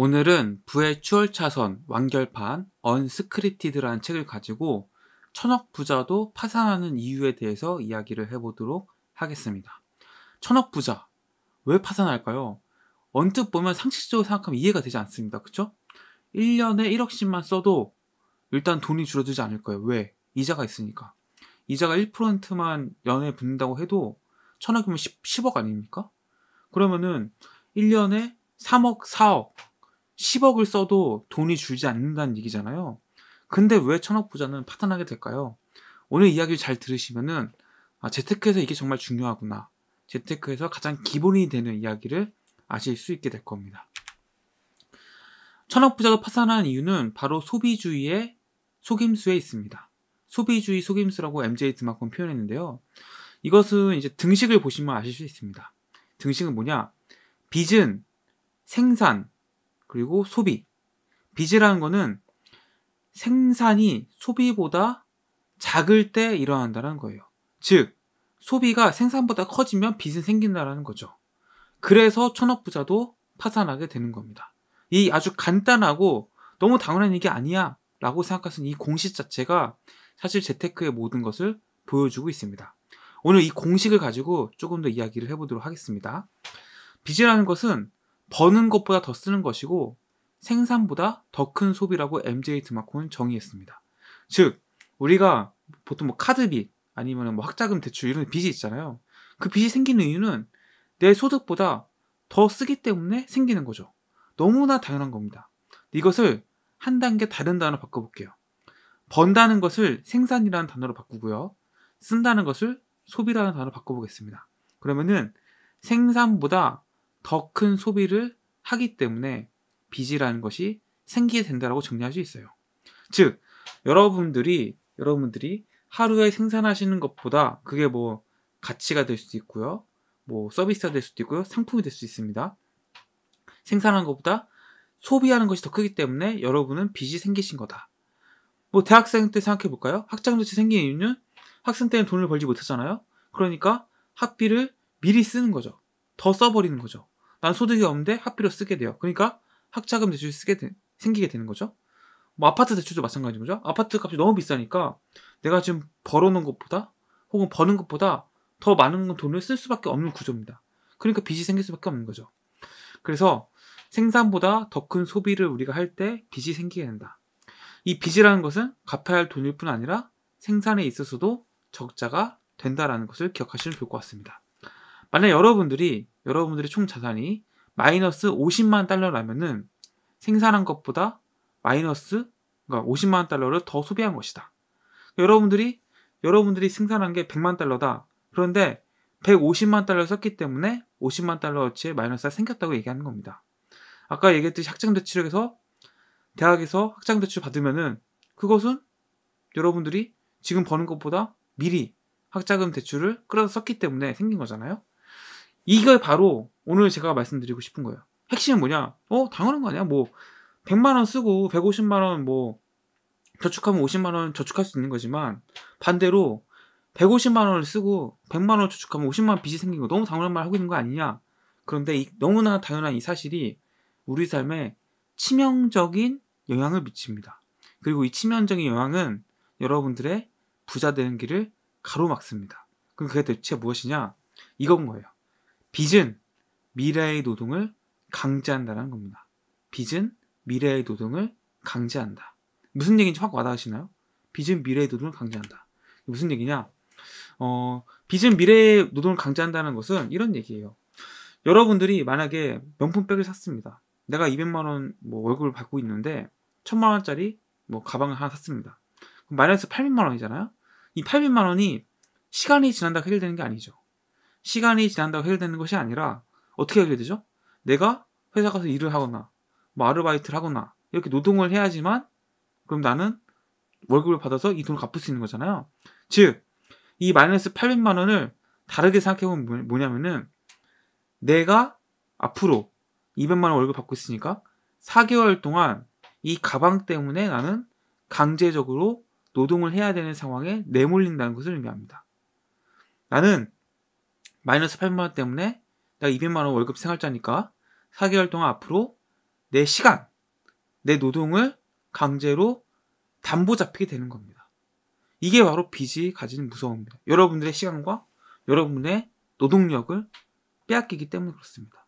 오늘은 부의 추월차선 완결판 언스크립티드라는 책을 가지고 천억 부자도 파산하는 이유에 대해서 이야기를 해보도록 하겠습니다. 천억 부자 왜 파산할까요? 언뜻 보면 상식적으로 생각하면 이해가 되지 않습니다. 그쵸? 1년에 1억씩만 써도 일단 돈이 줄어들지 않을 거예요. 왜? 이자가 있으니까. 이자가 1%만 연에 붙는다고 해도 천억이면 10, 억 아닙니까? 그러면은 1년에 3억, 4억 10억을 써도 돈이 줄지 않는다는 얘기잖아요. 근데 왜 천억 부자는 파탄하게 될까요? 오늘 이야기를 잘 들으시면은 아, 재테크에서 이게 정말 중요하구나. 재테크에서 가장 기본이 되는 이야기를 아실 수 있게 될 겁니다. 천억 부자가 파산한 이유는 바로 소비주의의 속임수에 있습니다. 소비주의 속임수라고 MJ 드마콘 표현했는데요. 이것은 이제 등식을 보시면 아실 수 있습니다. 등식은 뭐냐? 빚은 생산, 그리고 소비. 빚이라는 거는 생산이 소비보다 작을 때 일어난다는 거예요. 즉, 소비가 생산보다 커지면 빚은 생긴다라는 거죠. 그래서 천억부자도 파산하게 되는 겁니다. 이 아주 간단하고 너무 당연한 얘기 아니야 라고 생각하시는 이 공식 자체가 사실 재테크의 모든 것을 보여주고 있습니다. 오늘 이 공식을 가지고 조금 더 이야기를 해보도록 하겠습니다. 빚이라는 것은 버는 것보다 더 쓰는 것이고 생산보다 더 큰 소비라고 MJ 드마콘은 정의했습니다. 즉 우리가 보통 뭐 카드빚 아니면 뭐 학자금 대출 이런 빚이 있잖아요. 그 빚이 생기는 이유는 내 소득보다 더 쓰기 때문에 생기는 거죠. 너무나 당연한 겁니다. 이것을 한 단계 다른 단어로 바꿔볼게요. 번다는 것을 생산이라는 단어로 바꾸고요. 쓴다는 것을 소비라는 단어로 바꿔보겠습니다. 그러면은 생산보다 더큰 소비를 하기 때문에 빚이라는 것이 생기게 된다라고 정리할 수 있어요. 즉 여러분들이 여러분들이 하루에 생산하시는 것보다 그게 뭐 가치가 될 수도 있고요. 뭐 서비스가 될 수도 있고요. 상품이 될 수 있습니다. 생산한 것보다 소비하는 것이 더 크기 때문에 여러분은 빚이 생기신 거다. 뭐 대학생 때 생각해 볼까요? 학장도치 생긴 이유는 학생 때는 돈을 벌지 못했잖아요. 그러니까 학비를 미리 쓰는 거죠. 더 써버리는 거죠. 난 소득이 없는데 학비로 쓰게 돼요. 그러니까 학자금 대출이 쓰게 되, 생기게 되는 거죠. 뭐 아파트 대출도 마찬가지인 거죠. 아파트 값이 너무 비싸니까 내가 지금 벌어놓은 것보다 혹은 버는 것보다 더 많은 돈을 쓸 수밖에 없는 구조입니다. 그러니까 빚이 생길 수밖에 없는 거죠. 그래서 생산보다 더 큰 소비를 우리가 할 때 빚이 생기게 된다. 이 빚이라는 것은 갚아야 할 돈일 뿐 아니라 생산에 있어서도 적자가 된다라는 것을 기억하시면 좋을 것 같습니다. 만약 여러분들이 여러분들의 총 자산이 마이너스 50만 달러라면은 생산한 것보다 마이너스 그러니까 50만 달러를 더 소비한 것이다. 그러니까 여러분들이 여러분들이 생산한 게 100만 달러다. 그런데 150만 달러 썼기 때문에 50만 달러어치의 마이너스가 생겼다고 얘기하는 겁니다. 아까 얘기했듯이 학장대 출에서 대학에서 학장 대출 받으면은 그것은 여러분들이 지금 버는 것보다 미리 학자금 대출을 끌어서 썼기 때문에 생긴 거잖아요. 이걸 바로 오늘 제가 말씀드리고 싶은 거예요. 핵심은 뭐냐? 어, 당연한 거 아니야? 뭐, 100만원 쓰고, 150만원 뭐, 저축하면 50만원 저축할 수 있는 거지만, 반대로, 150만원을 쓰고, 100만원 저축하면 50만원 빚이 생긴 거 너무 당연한 말 하고 있는 거 아니냐? 그런데 이, 너무나 당연한 이 사실이 우리 삶에 치명적인 영향을 미칩니다. 그리고 이 치명적인 영향은 여러분들의 부자 되는 길을 가로막습니다. 그럼 그게 대체 무엇이냐? 이건 거예요. 빚은 미래의 노동을 강제한다라는 겁니다. 빚은 미래의 노동을 강제한다. 무슨 얘기인지 확 와닿으시나요? 빚은 미래의 노동을 강제한다. 무슨 얘기냐? 어, 빚은 미래의 노동을 강제한다는 것은 이런 얘기예요. 여러분들이 만약에 명품백을 샀습니다. 내가 200만 원 뭐 월급을 받고 있는데 1000만 원짜리 뭐 가방을 하나 샀습니다. 그럼 마이너스 800만 원이잖아요. 이 800만 원이 시간이 지난다고 해결되는 게 아니죠. 시간이 지난다고 해결되는 것이 아니라 어떻게 해결되죠? 내가 회사 가서 일을 하거나 뭐 아르바이트를 하거나 이렇게 노동을 해야지만 그럼 나는 월급을 받아서 이 돈을 갚을 수 있는 거잖아요. 즉, 이 마이너스 800만 원을 다르게 생각해보면 뭐냐면은 내가 앞으로 200만 원 월급 받고 있으니까 4개월 동안 이 가방 때문에 나는 강제적으로 노동을 해야 되는 상황에 내몰린다는 것을 의미합니다. 나는 마이너스 8만원 때문에 내가 200만 원 월급 생활자니까 4개월 동안 앞으로 내 시간, 내 노동을 강제로 담보 잡히게 되는 겁니다. 이게 바로 빚이 가진 무서움입니다. 여러분들의 시간과 여러분의 노동력을 빼앗기기 때문에 그렇습니다.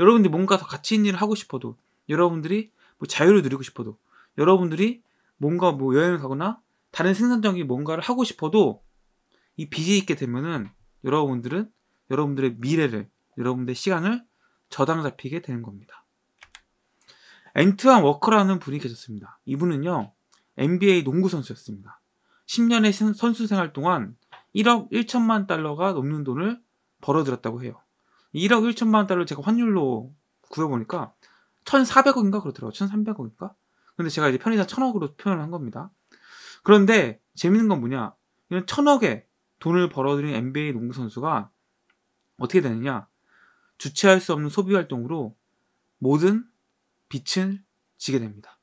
여러분들이 뭔가 더 가치 있는 일을 하고 싶어도 여러분들이 뭐 자유를 누리고 싶어도 여러분들이 뭔가 뭐 여행을 가거나 다른 생산적인 뭔가를 하고 싶어도 이 빚이 있게 되면은 여러분들은 여러분들의 미래를, 여러분들의 시간을 저당 잡히게 되는 겁니다. 엔트한 워커라는 분이 계셨습니다. 이분은요, NBA 농구 선수였습니다. 10년의 선수 생활 동안 1억 1천만 달러가 넘는 돈을 벌어들였다고 해요. 1억 1천만 달러 제가 환율로 구해보니까 1,400억인가 그렇더라고요. 1,300억인가? 근데 제가 이제 편의상 1,000억으로 표현을 한 겁니다. 그런데 재밌는 건 뭐냐? 이런 1,000억의 돈을 벌어들인 NBA 농구 선수가 어떻게 되느냐? 주체할 수 없는 소비 활동으로 모든 빛을 지게 됩니다.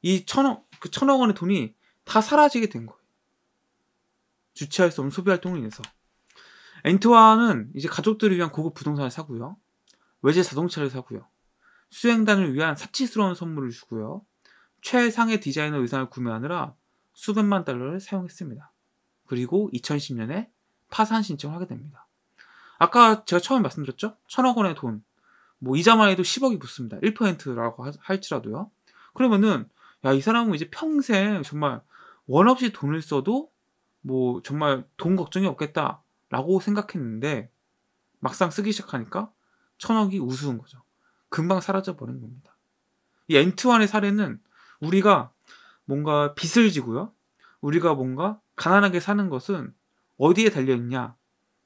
이 천억, 그 천억 원의 돈이 다 사라지게 된 거예요. 주체할 수 없는 소비 활동으로 인해서. 엔트와는 이제 가족들을 위한 고급 부동산을 사고요. 외제 자동차를 사고요. 수행단을 위한 사치스러운 선물을 주고요. 최상의 디자이너 의상을 구매하느라 수백만 달러를 사용했습니다. 그리고 2010년에 파산 신청을 하게 됩니다. 아까 제가 처음에 말씀드렸죠? 천억 원의 돈. 뭐 이자만 해도 10억이 붙습니다. 1%라고 할지라도요. 그러면은 야, 이 사람은 이제 평생 정말 원 없이 돈을 써도 뭐 정말 돈 걱정이 없겠다라고 생각했는데 막상 쓰기 시작하니까 천억이 우스운 거죠. 금방 사라져 버린 겁니다. 이 엔트완의 사례는 우리가 뭔가 빚을 지고요. 우리가 뭔가 가난하게 사는 것은 어디에 달려 있냐?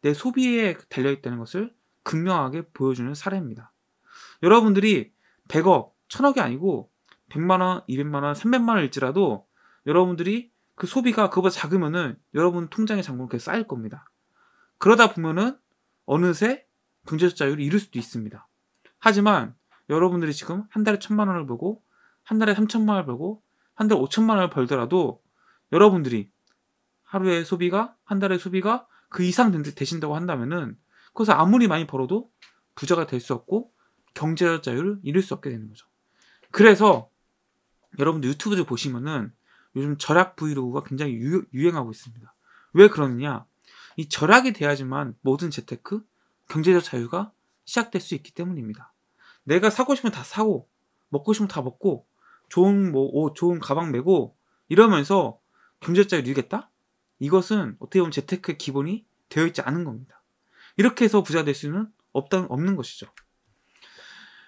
내 소비에 달려있다는 것을 극명하게 보여주는 사례입니다. 여러분들이 100억, 1000억이 아니고 100만원, 200만원, 300만원일지라도 여러분들이 그 소비가 그보다 작으면은 여러분 통장에 잔고는 계속 쌓일 겁니다. 그러다 보면은 어느새 경제적 자유를 이룰 수도 있습니다. 하지만 여러분들이 지금 한 달에 천만 원을 벌고 한 달에 삼천만 원을 벌고 한 달에 오천만 원을 벌더라도 여러분들이 하루의 소비가 한 달의 소비가 그 이상 되신다고 한다면은 그것을 아무리 많이 벌어도 부자가 될 수 없고 경제적 자유를 잃을 수 없게 되는 거죠. 그래서 여러분들 유튜브를 보시면은 요즘 절약 브이로그가 굉장히 유, 행하고 있습니다. 왜 그러느냐? 이 절약이 돼야지만 모든 재테크, 경제적 자유가 시작될 수 있기 때문입니다. 내가 사고 싶으면 다 사고, 먹고 싶으면 다 먹고, 좋은 뭐 옷, 좋은 가방 메고 이러면서 경제적 자유 누리겠다? 이것은 어떻게 보면 재테크의 기본이 되어 있지 않은 겁니다. 이렇게 해서 부자 될 수는 없다, 없는 것이죠.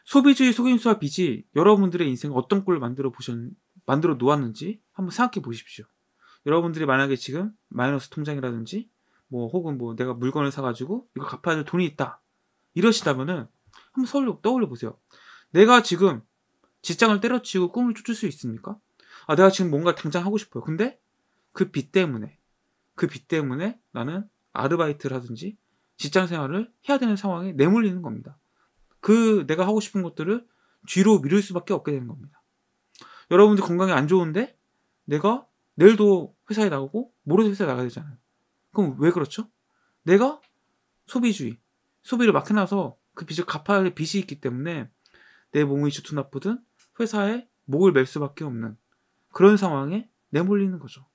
소비주의 속임수와 빚이 여러분들의 인생을 어떤 꼴로 만들어 보셨, 만들어 놓았는지 한번 생각해 보십시오. 여러분들이 만약에 지금 마이너스 통장이라든지 뭐 혹은 뭐 내가 물건을 사가지고 이거 갚아야 될 돈이 있다 이러시다면은 한번 서울로 떠올려 보세요. 내가 지금 직장을 때려치우고 꿈을 쫓을 수 있습니까? 아 내가 지금 뭔가 당장 하고 싶어요. 근데 그 빚 때문에 그빚 때문에 나는 아르바이트라든지 직장 생활을 해야 되는 상황에 내몰리는 겁니다. 그 내가 하고 싶은 것들을 뒤로 미룰 수밖에 없게 되는 겁니다. 여러분들 건강이 안 좋은데 내가 내일도 회사에 나가고 모레도 회사에 나가야 되잖아요. 그럼 왜 그렇죠? 내가 소비주의, 소비를 막혀놔서 그 빚을 갚아야 할 빚이 있기 때문에 내 몸이 좋든 나쁘든 회사에 목을 맬 수밖에 없는 그런 상황에 내몰리는 거죠.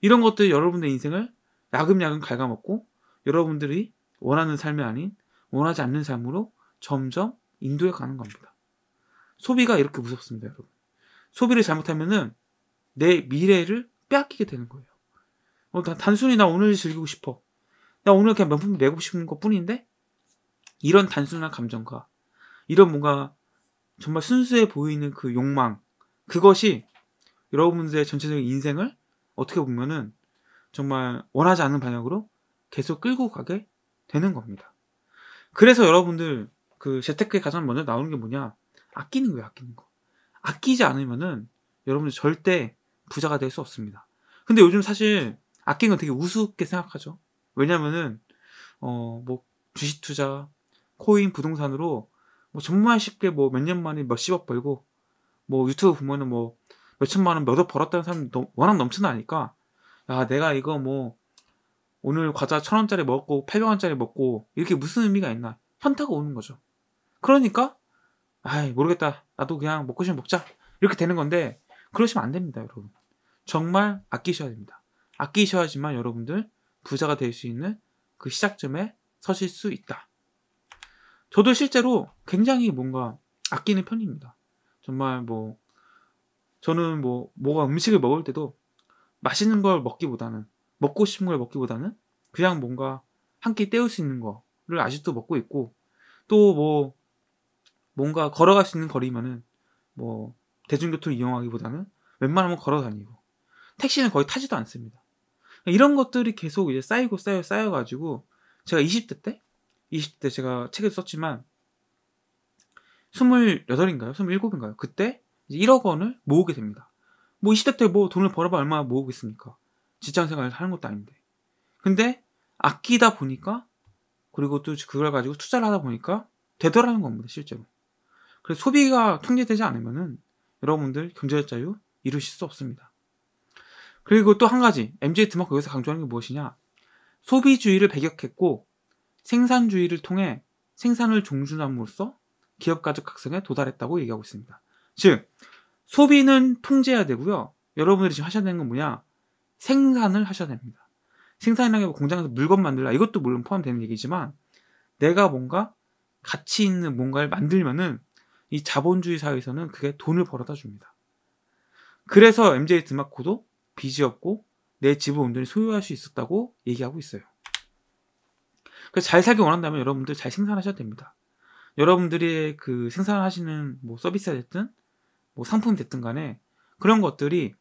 이런 것들이 여러분의 인생을 야금야금 갉아먹고 여러분들이 원하는 삶이 아닌 원하지 않는 삶으로 점점 인도해 가는 겁니다. 소비가 이렇게 무섭습니다, 여러분. 소비를 잘못하면은 내 미래를 빼앗기게 되는 거예요. 어, 나, 단순히 나 오늘 즐기고 싶어. 나 오늘 그냥 명품 내고 싶은 것 뿐인데 이런 단순한 감정과 이런 뭔가 정말 순수해 보이는 그 욕망 그것이 여러분들의 전체적인 인생을 어떻게 보면은 정말 원하지 않는 방향으로 계속 끌고 가게 되는 겁니다. 그래서 여러분들 그 재테크에 가장 먼저 나오는 게 뭐냐? 아끼는 거예요, 아끼는 거. 아끼지 않으면은 여러분들 절대 부자가 될 수 없습니다. 근데 요즘 사실 아끼는 건 되게 우습게 생각하죠. 왜냐면은 어뭐 주식 투자, 코인, 부동산으로 뭐 정말 쉽게 뭐 몇 년 만에 몇십억 벌고 뭐 유튜브 보면은 뭐 몇천만 원, 몇억 벌었다는 사람이 워낙 넘쳐나니까, 야, 내가 이거 뭐, 오늘 과자 천 원짜리 먹고, 팔백 원짜리 먹고, 이렇게 무슨 의미가 있나. 현타가 오는 거죠. 그러니까, 아이, 모르겠다. 나도 그냥 먹고 싶으면 먹자. 이렇게 되는 건데, 그러시면 안 됩니다, 여러분. 정말 아끼셔야 됩니다. 아끼셔야지만 여러분들 부자가 될 수 있는 그 시작점에 서실 수 있다. 저도 실제로 굉장히 뭔가 아끼는 편입니다. 정말 뭐 저는 뭐 뭐가 음식을 먹을 때도 맛있는 걸 먹기보다는 먹고 싶은 걸 먹기보다는 그냥 뭔가 한 끼 때울 수 있는 거를 아직도 먹고 있고 또 뭐 뭔가 걸어갈 수 있는 거리면은 뭐 대중교통을 이용하기보다는 웬만하면 걸어 다니고 택시는 거의 타지도 않습니다. 그러니까 이런 것들이 계속 이제 쌓이고 쌓여 쌓여가지고 제가 20대 때 20대 제가 책을 썼지만 28인가요? 27인가요? 그때 1억 원을 모으게 됩니다. 뭐 20대 때 뭐 돈을 벌어봐 얼마 나 모으겠습니까? 직장 생활을 하는 것도 아닌데. 근데 아끼다 보니까 그리고 또 그걸 가지고 투자를 하다 보니까 되더라는 겁니다, 실제로. 그래서 소비가 통제되지 않으면은 여러분들 경제적 자유 이루실 수 없습니다. 그리고 또 한 가지, MJ 드마크 여기서 강조하는 게 무엇이냐? 소비주의를 배격했고 생산주의를 통해 생산을 종준함으로써 기업 가족 각성에 도달했다고 얘기하고 있습니다. 즉 소비는 통제해야 되고요. 여러분들이 지금 하셔야 되는 건 뭐냐? 생산을 하셔야 됩니다. 생산이라는 게 뭐 공장에서 물건 만들라 이것도 물론 포함되는 얘기지만 내가 뭔가 가치 있는 뭔가를 만들면은 이 자본주의 사회에서는 그게 돈을 벌어다 줍니다. 그래서 MJ 드마코도 빚이 없고 내 집을 온전히 소유할 수 있었다고 얘기하고 있어요. 그래서 잘 살기 원한다면 여러분들 잘 생산하셔야 됩니다. 여러분들이그 생산하시는 뭐 서비스가 됐든 뭐 상품이 됐든 간에 그런 것들이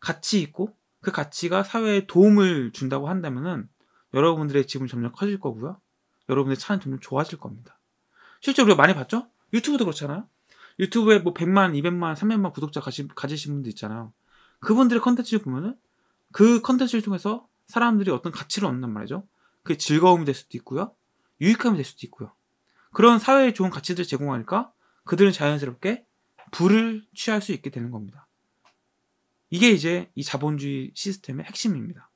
가치 있고 그 가치가 사회에 도움을 준다고 한다면은 여러분들의 집은 점점 커질 거고요. 여러분의 차는 점점 좋아질 겁니다. 실제로 우리가 많이 봤죠? 유튜브도 그렇잖아요. 유튜브에 뭐 100만, 200만, 300만 구독자 가시 가지신 분들 있잖아요. 그분들의 컨텐츠를 보면은 그 컨텐츠를 통해서 사람들이 어떤 가치를 얻는단 말이죠. 그게 즐거움이 될 수도 있고요. 유익함이 될 수도 있고요. 그런 사회에 좋은 가치들을 제공하니까 그들은 자연스럽게 부를 취할 수 있게 되는 겁니다. 이게 이제 이 자본주의 시스템의 핵심입니다.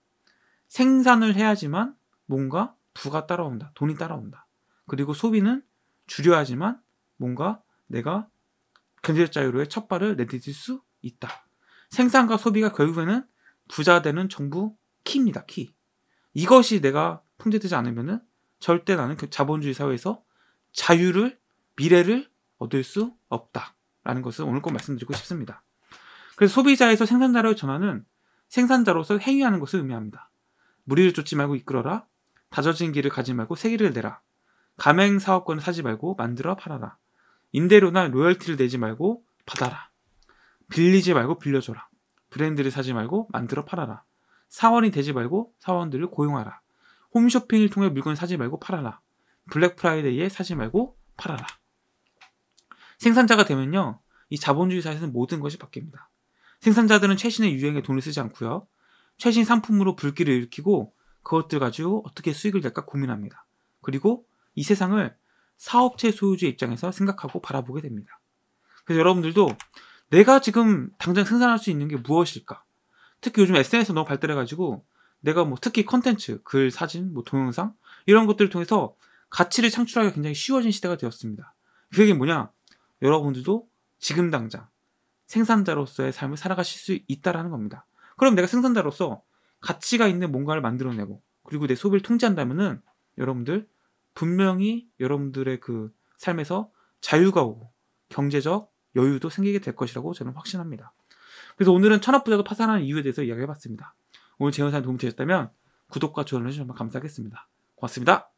생산을 해야지만 뭔가 부가 따라온다. 돈이 따라온다. 그리고 소비는 줄여야지만 뭔가 내가 경제적 자유로의 첫 발을 내딛을 수 있다. 생산과 소비가 결국에는 부자 되는 정부 키입니다. 키. 이것이 내가 통제되지 않으면은 절대 나는 그 자본주의 사회에서 자유를 미래를 얻을 수 없다. 라는 것을 오늘 꼭 말씀드리고 싶습니다. 그래서 소비자에서 생산자로 의 전환은 생산자로서 행위하는 것을 의미합니다. 무리를 쫓지 말고 이끌어라. 다져진 길을 가지 말고 세기를 내라. 가맹 사업권을 사지 말고 만들어 팔아라. 임대료나 로열티를 내지 말고 받아라. 빌리지 말고 빌려줘라. 브랜드를 사지 말고 만들어 팔아라. 사원이 되지 말고 사원들을 고용하라. 홈쇼핑을 통해 물건을 사지 말고 팔아라. 블랙 프라이데이에 사지 말고 팔아라. 생산자가 되면요. 이 자본주의 사회에서는 모든 것이 바뀝니다. 생산자들은 최신의 유행에 돈을 쓰지 않고요. 최신 상품으로 불길을 일으키고 그것들 가지고 어떻게 수익을 낼까 고민합니다. 그리고 이 세상을 사업체 소유주의 입장에서 생각하고 바라보게 됩니다. 그래서 여러분들도 내가 지금 당장 생산할 수 있는 게 무엇일까? 특히 요즘 SNS 너무 발달해가지고 내가 뭐 특히 컨텐츠, 글, 사진, 뭐 동영상 이런 것들을 통해서 가치를 창출하기가 굉장히 쉬워진 시대가 되었습니다. 그게 뭐냐? 여러분들도 지금 당장 생산자로서의 삶을 살아가실 수 있다라는 겁니다. 그럼 내가 생산자로서 가치가 있는 뭔가를 만들어내고 그리고 내 소비를 통제한다면은 여러분들 분명히 여러분들의 그 삶에서 자유가 오고 경제적 여유도 생기게 될 것이라고 저는 확신합니다. 그래서 오늘은 천업부자도 파산하는 이유에 대해서 이야기해봤습니다. 오늘 재현사이 도움이 되셨다면 구독과 좋아요 해주시면 감사하겠습니다. 고맙습니다.